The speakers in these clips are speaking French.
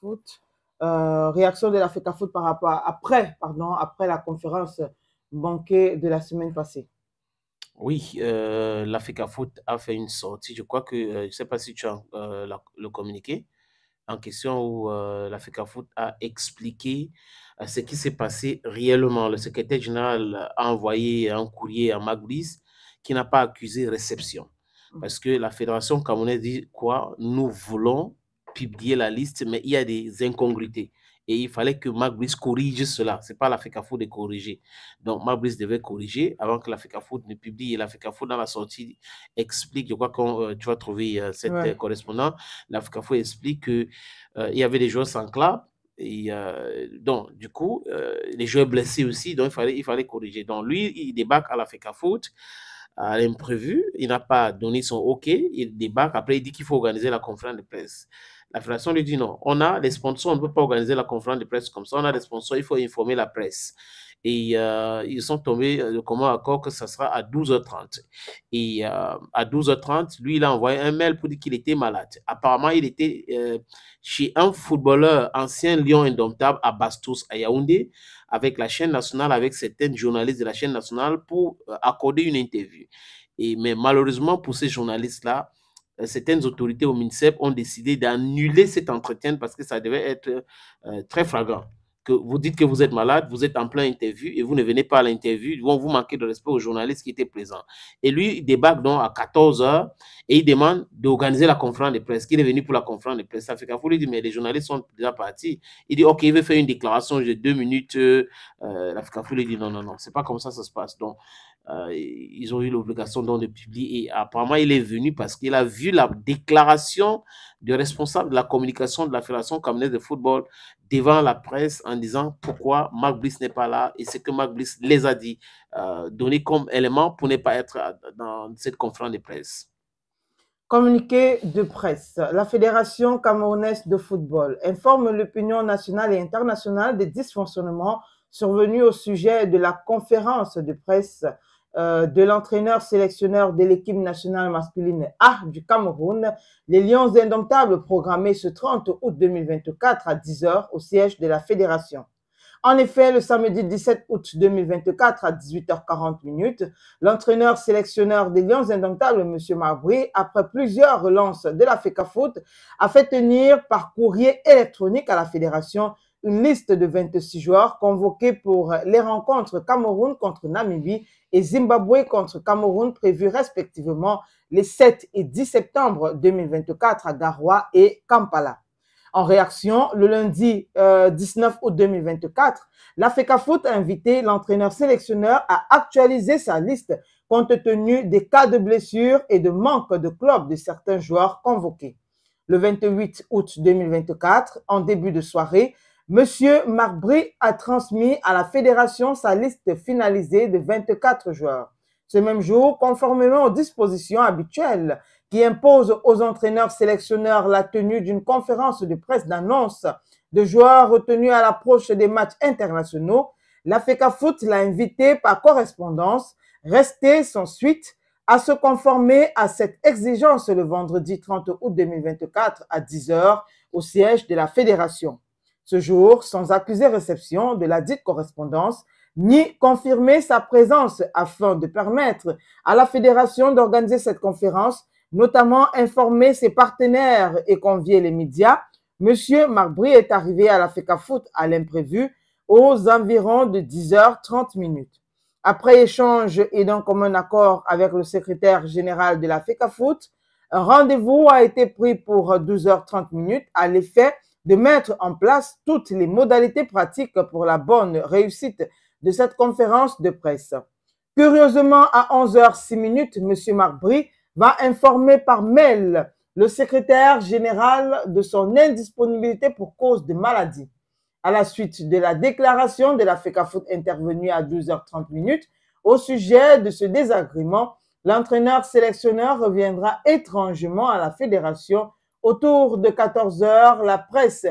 foot. Euh, réaction de la foot par rapport après, pardon, après la conférence banquée de la semaine passée. Oui, euh, à foot a fait une sortie. Je crois que, euh, je ne sais pas si tu as euh, le communiqué en question où la foot a expliqué ce qui s'est passé réellement. Le secrétaire général a envoyé un courrier à Maglis qui n'a pas accusé réception. Mm. Parce que la Fédération camerounaise dit quoi Nous voulons publier la liste, mais il y a des incongruités. Et il fallait que Marc corrige cela. Ce n'est pas la Foot de corriger. Donc, Marc devait corriger avant que la Foot ne publie. Et la Foot dans la sortie, explique, je crois que euh, tu vas trouver euh, cette ouais. Euh, correspondante, la explique qu'il il y avait des joueurs sans clap. Et, donc, du coup, les joueurs blessés aussi, donc il fallait, il fallait corriger. Donc, lui, il débarque à la Foot à l'imprévu, il n'a pas donné son OK, il débarque, après il dit qu'il faut organiser la conférence de presse. La fédération lui dit non. On a les sponsors, on ne peut pas organiser la conférence de presse comme ça. On a les sponsors, il faut informer la presse. Et euh, ils sont tombés euh, de commun accord que ça sera à 12h30. Et euh, à 12h30, lui, il a envoyé un mail pour dire qu'il était malade. Apparemment, il était chez un footballeur, ancien Lyon indomptable, à Bastos, à Yaoundé, avec la chaîne nationale, avec certaines journalistes de la chaîne nationale pour accorder une interview. Et, mais malheureusement, pour ces journalistes-là, euh, certaines autorités au MINSEP ont décidé d'annuler cet entretien parce que ça devait être euh, euh, très flagrant. Que vous dites que vous êtes malade, vous êtes en plein interview et vous ne venez pas à l'interview, vont vous manquer de respect aux journalistes qui étaient présents. Et lui, il débarque donc à 14 h et il demande d'organiser la conférence de presse. Qu'il est venu pour la conférence de presse. Ça fait qu'à lui dit, mais les journalistes sont déjà partis. Il dit, OK, il veut faire une déclaration, j'ai deux minutes. Euh, la lui dit, non, non, non, c'est pas comme ça ça se passe. Donc, euh, ils ont eu l'obligation d'en de publier. Et apparemment, il est venu parce qu'il a vu la déclaration du responsable de la communication de la Fédération camerounaise de football devant la presse en disant pourquoi Marc Bliss n'est pas là et ce que Marc Bliss les a dit, euh, donné comme élément pour ne pas être dans cette conférence de presse. Communiqué de presse. La Fédération camerounaise de football informe l'opinion nationale et internationale des dysfonctionnements survenus au sujet de la conférence de presse euh, de l'entraîneur sélectionneur de l'équipe nationale masculine A du Cameroun, les Lions indomptables programmés ce 30 août 2024 à 10h au siège de la fédération. En effet, le samedi 17 août 2024 à 18h40, l'entraîneur sélectionneur des Lions Indomptables, M. Marbury, après plusieurs relances de la FECAFOOT, a fait tenir par courrier électronique à la fédération une liste de 26 joueurs convoqués pour les rencontres Cameroun contre Namibie et Zimbabwe contre Cameroun prévues respectivement les 7 et 10 septembre 2024 à Garoua et Kampala. En réaction, le lundi 19 euh, août 2024, la Foot a invité l'entraîneur sélectionneur à actualiser sa liste compte tenu des cas de blessures et de manque de club de certains joueurs convoqués. Le 28 août 2024, en début de soirée, Monsieur Marbri a transmis à la fédération sa liste finalisée de 24 joueurs. Ce même jour, conformément aux dispositions habituelles qui imposent aux entraîneurs-sélectionneurs la tenue d'une conférence de presse d'annonce de joueurs retenus à l'approche des matchs internationaux, la FECA Foot l'a invité par correspondance, resté sans suite, à se conformer à cette exigence le vendredi 30 août 2024 à 10h au siège de la fédération ce jour sans accuser réception de la dite correspondance ni confirmer sa présence afin de permettre à la fédération d'organiser cette conférence, notamment informer ses partenaires et convier les médias. Monsieur Marbry est arrivé à la FECAFOOT à l'imprévu aux environs de 10h30 minutes. Après échange et d'un commun accord avec le secrétaire général de la FECAFOOT, un rendez-vous a été pris pour 12h30 minutes à l'effet de mettre en place toutes les modalités pratiques pour la bonne réussite de cette conférence de presse. Curieusement, à 11h06, M. Marbry va informer par mail le secrétaire général de son indisponibilité pour cause de maladie. À la suite de la déclaration de la FECAFOOT intervenue à 12h30 au sujet de ce désagrément, l'entraîneur sélectionneur reviendra étrangement à la fédération Autour de 14 heures, la presse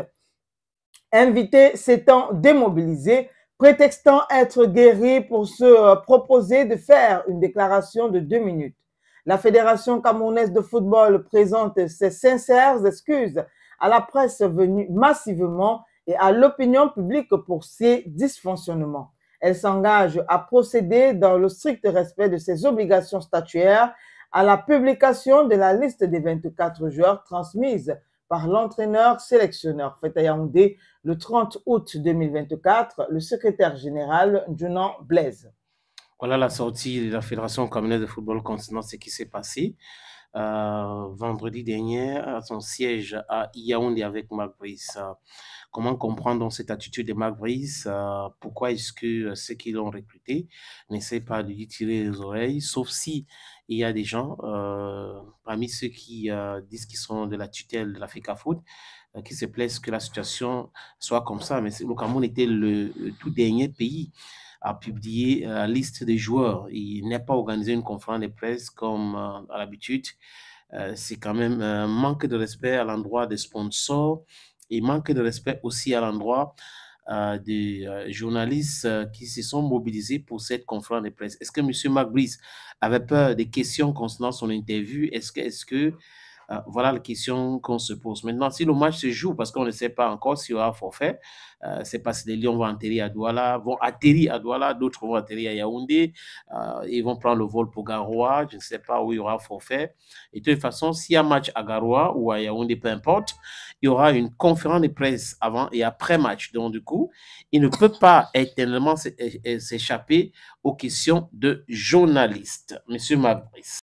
invitée s'étant démobilisée, prétextant être guérie pour se euh, proposer de faire une déclaration de deux minutes. La Fédération camerounaise de football présente ses sincères excuses à la presse venue massivement et à l'opinion publique pour ses dysfonctionnements. Elle s'engage à procéder dans le strict respect de ses obligations statuaires à la publication de la liste des 24 joueurs transmise par l'entraîneur-sélectionneur Feta le 30 août 2024, le secrétaire général Junan Blaise. Voilà la sortie de la Fédération camerounaise de football concernant ce qui s'est passé. Euh, vendredi dernier à euh, son siège à Yaoundé avec Marc euh, Comment comprendre cette attitude de Marc Pourquoi est-ce que ceux qui l'ont recruté n'essaient pas de lui tirer les oreilles, sauf si il y a des gens parmi ceux qui disent qu'ils sont de la tutelle de l'Africa Foot qui se plaisent que la situation soit comme ça. Mais le Cameroun était le tout dernier pays a publié euh, la liste des joueurs. Il n'a pas organisé une conférence de presse comme euh, à l'habitude. Euh, c'est quand même un manque de respect à l'endroit des sponsors et manque de respect aussi à l'endroit des journalistes qui se sont mobilisés pour cette conférence de presse. Est-ce que M. McBreeze avait peur des questions concernant son interview? Est-ce que, est -ce que euh, voilà la question qu'on se pose. Maintenant, si le match se joue, parce qu'on ne sait pas encore s'il y aura forfait, euh, c'est parce que les Lions vont atterrir à Douala, vont atterrir à Douala, d'autres vont atterrir à Yaoundé, euh, ils vont prendre le vol pour Garoua, je ne sais pas où il y aura forfait. Et de toute façon, s'il y a match à Garoua ou à Yaoundé, peu importe, il y aura une conférence de presse avant et après match. Donc, du coup, il ne peut pas éternellement s'échapper aux questions de journalistes. Monsieur Mabrice.